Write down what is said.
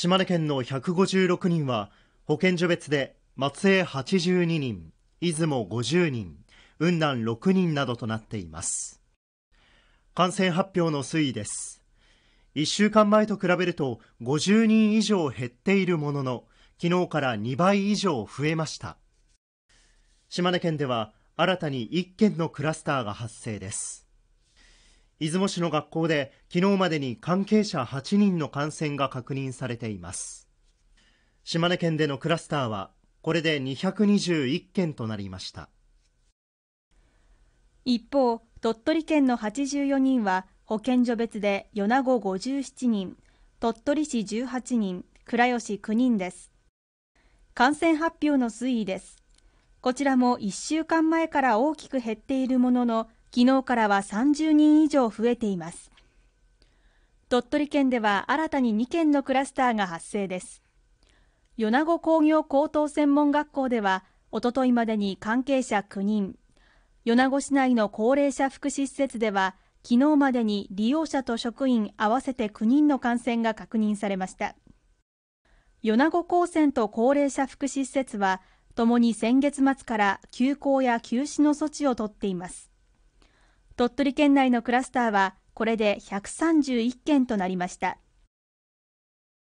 島根県の156人は保健所別で松江82人、出雲50人、雲南6人などとなっています。感染発表の推移です。1週間前と比べると50人以上減っているものの、昨日から2倍以上増えました。島根県では新たに1件のクラスターが発生です。出雲市の学校で昨日までに関係者8人の感染が確認されています島根県でのクラスターはこれで221件となりました一方鳥取県の84人は保健所別で米子57人鳥取市18人倉吉9人です感染発表の推移ですこちらも1週間前から大きく減っているものの昨日からは30人以上増えています鳥取県では新たに2件のクラスターが発生です米子工業高等専門学校ではおとといまでに関係者9人米子市内の高齢者福祉施設では昨日までに利用者と職員合わせて9人の感染が確認されました米子高専と高齢者福祉施設はともに先月末から休校や休止の措置を取っています鳥取県内のクラスターはこれで131件となりました。